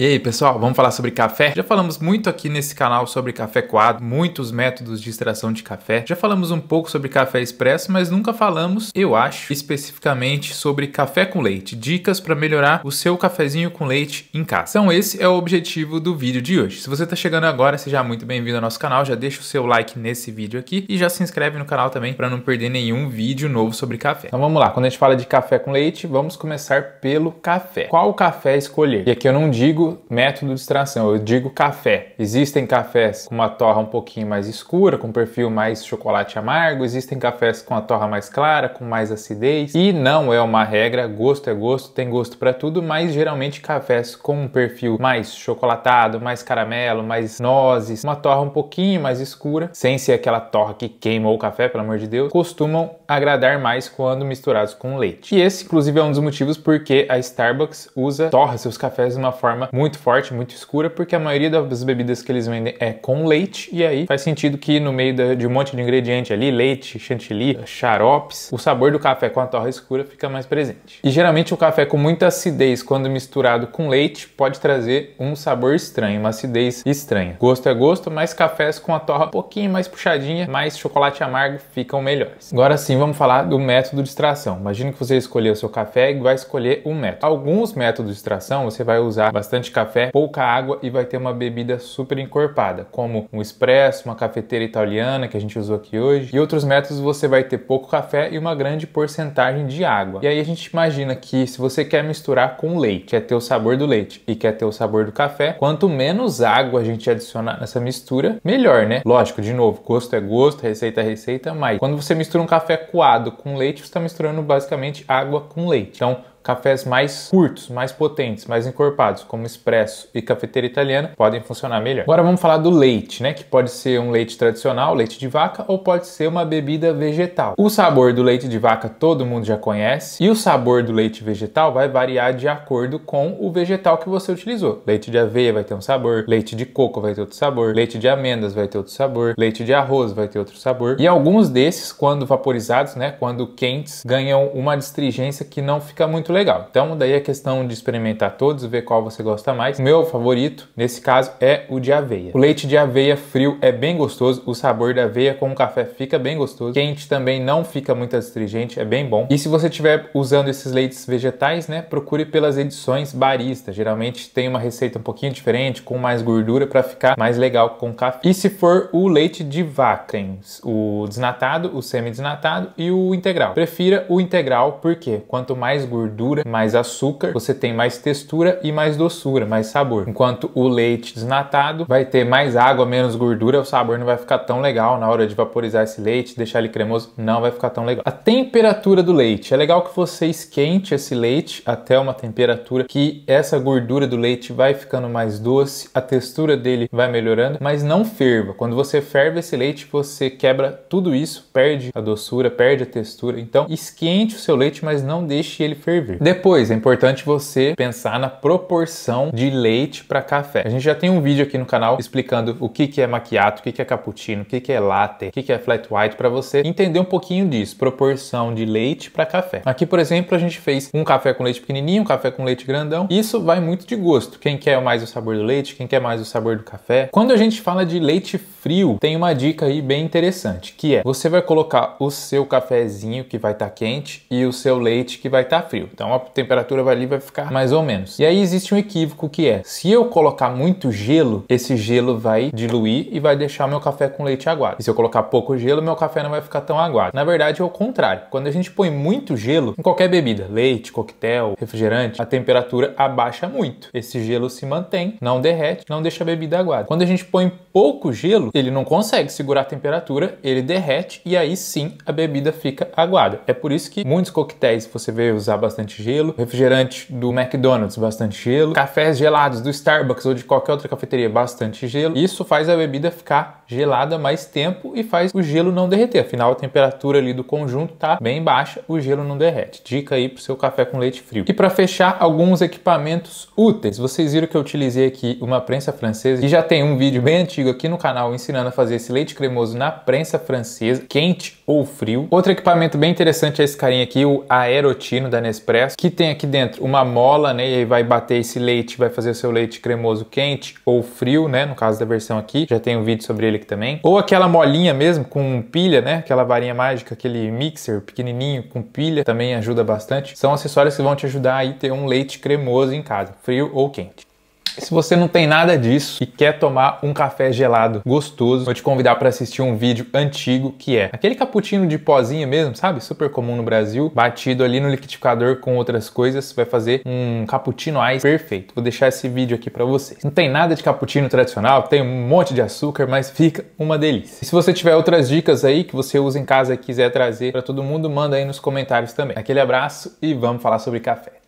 E aí, pessoal, vamos falar sobre café? Já falamos muito aqui nesse canal sobre café coado, muitos métodos de extração de café. Já falamos um pouco sobre café expresso, mas nunca falamos, eu acho, especificamente sobre café com leite, dicas para melhorar o seu cafezinho com leite em casa. Então, esse é o objetivo do vídeo de hoje. Se você está chegando agora, seja muito bem-vindo ao nosso canal, já deixa o seu like nesse vídeo aqui e já se inscreve no canal também para não perder nenhum vídeo novo sobre café. Então, vamos lá. Quando a gente fala de café com leite, vamos começar pelo café. Qual café escolher? E aqui eu não digo método de extração, eu digo café. Existem cafés com uma torra um pouquinho mais escura, com perfil mais chocolate amargo, existem cafés com a torra mais clara, com mais acidez, e não é uma regra, gosto é gosto, tem gosto para tudo, mas geralmente cafés com um perfil mais chocolatado, mais caramelo, mais nozes, uma torra um pouquinho mais escura, sem ser aquela torra que queima o café, pelo amor de Deus, costumam agradar mais quando misturados com leite. E esse, inclusive, é um dos motivos porque a Starbucks usa, torra seus cafés de uma forma muito forte, muito escura, porque a maioria das bebidas que eles vendem é com leite, e aí faz sentido que no meio de um monte de ingrediente ali, leite, chantilly, xaropes, o sabor do café com a torra escura fica mais presente. E geralmente o café com muita acidez, quando misturado com leite, pode trazer um sabor estranho, uma acidez estranha. Gosto é gosto, mas cafés com a torra um pouquinho mais puxadinha, mais chocolate amargo ficam melhores. Agora sim, vamos falar do método de extração. Imagina que você escolheu o seu café e vai escolher um método. Alguns métodos de extração você vai usar bastante café, pouca água e vai ter uma bebida super encorpada, como um espresso, uma cafeteira italiana que a gente usou aqui hoje. E outros métodos você vai ter pouco café e uma grande porcentagem de água. E aí a gente imagina que se você quer misturar com leite, quer é ter o sabor do leite e quer ter o sabor do café, quanto menos água a gente adicionar nessa mistura, melhor, né? Lógico, de novo, gosto é gosto, receita é receita, mas quando você mistura um café acuado com leite, você está misturando basicamente água com leite. Então, Cafés mais curtos, mais potentes, mais encorpados, como espresso e cafeteira italiana, podem funcionar melhor. Agora vamos falar do leite, né? Que pode ser um leite tradicional, leite de vaca, ou pode ser uma bebida vegetal. O sabor do leite de vaca todo mundo já conhece, e o sabor do leite vegetal vai variar de acordo com o vegetal que você utilizou. Leite de aveia vai ter um sabor, leite de coco vai ter outro sabor, leite de amêndoas vai ter outro sabor, leite de arroz vai ter outro sabor. E alguns desses, quando vaporizados, né, quando quentes, ganham uma astringência que não fica muito legal legal. Então daí a questão de experimentar todos, ver qual você gosta mais. O meu favorito, nesse caso, é o de aveia. O leite de aveia frio é bem gostoso, o sabor da aveia com o café fica bem gostoso. Quente também não fica muito astringente, é bem bom. E se você estiver usando esses leites vegetais, né, procure pelas edições barista. Geralmente tem uma receita um pouquinho diferente, com mais gordura para ficar mais legal com café. E se for o leite de vaca, o desnatado, o semi-desnatado e o integral. Prefira o integral porque quanto mais gordura gordura, mais açúcar, você tem mais textura e mais doçura, mais sabor. Enquanto o leite desnatado vai ter mais água, menos gordura, o sabor não vai ficar tão legal na hora de vaporizar esse leite, deixar ele cremoso, não vai ficar tão legal. A temperatura do leite, é legal que você esquente esse leite até uma temperatura que essa gordura do leite vai ficando mais doce, a textura dele vai melhorando, mas não ferva. Quando você ferve esse leite, você quebra tudo isso, perde a doçura, perde a textura. Então, esquente o seu leite, mas não deixe ele ferver depois, é importante você pensar na proporção de leite para café. A gente já tem um vídeo aqui no canal explicando o que, que é maquiato, o que, que é cappuccino, o que, que é latte, o que, que é flat white, para você entender um pouquinho disso, proporção de leite para café. Aqui, por exemplo, a gente fez um café com leite pequenininho, um café com leite grandão. Isso vai muito de gosto. Quem quer mais o sabor do leite, quem quer mais o sabor do café. Quando a gente fala de leite frio, tem uma dica aí bem interessante, que é você vai colocar o seu cafezinho que vai estar tá quente e o seu leite que vai estar tá frio. Então a temperatura vai ali vai ficar mais ou menos. E aí existe um equívoco que é, se eu colocar muito gelo, esse gelo vai diluir e vai deixar meu café com leite aguado. E se eu colocar pouco gelo, meu café não vai ficar tão aguado. Na verdade é o contrário. Quando a gente põe muito gelo em qualquer bebida, leite, coquetel, refrigerante, a temperatura abaixa muito. Esse gelo se mantém, não derrete, não deixa a bebida aguada. Quando a gente põe pouco gelo, ele não consegue segurar a temperatura, ele derrete e aí sim a bebida fica aguada. É por isso que muitos coquetéis você vê usar bastante gelo, refrigerante do McDonald's bastante gelo, cafés gelados do Starbucks ou de qualquer outra cafeteria bastante gelo. Isso faz a bebida ficar gelada mais tempo e faz o gelo não derreter. Afinal, a temperatura ali do conjunto tá bem baixa, o gelo não derrete. Dica aí pro seu café com leite frio. E para fechar, alguns equipamentos úteis. Vocês viram que eu utilizei aqui uma prensa francesa e já tem um vídeo bem antigo aqui no canal ensinando a fazer esse leite cremoso na prensa francesa, quente ou frio. Outro equipamento bem interessante é esse carinha aqui, o Aerotino da Nespresso, que tem aqui dentro uma mola, né? E aí vai bater esse leite, vai fazer o seu leite cremoso quente ou frio, né? No caso da versão aqui, já tem um vídeo sobre ele aqui também. Ou aquela molinha mesmo com pilha, né? Aquela varinha mágica, aquele mixer pequenininho com pilha, também ajuda bastante. São acessórios que vão te ajudar aí a ter um leite cremoso em casa, frio ou quente. Se você não tem nada disso e quer tomar um café gelado gostoso, vou te convidar para assistir um vídeo antigo que é aquele cappuccino de pozinha mesmo, sabe? Super comum no Brasil, batido ali no liquidificador com outras coisas, vai fazer um cappuccino ice perfeito. Vou deixar esse vídeo aqui para vocês. Não tem nada de cappuccino tradicional, tem um monte de açúcar, mas fica uma delícia. E se você tiver outras dicas aí que você usa em casa e quiser trazer para todo mundo, manda aí nos comentários também. Aquele abraço e vamos falar sobre café.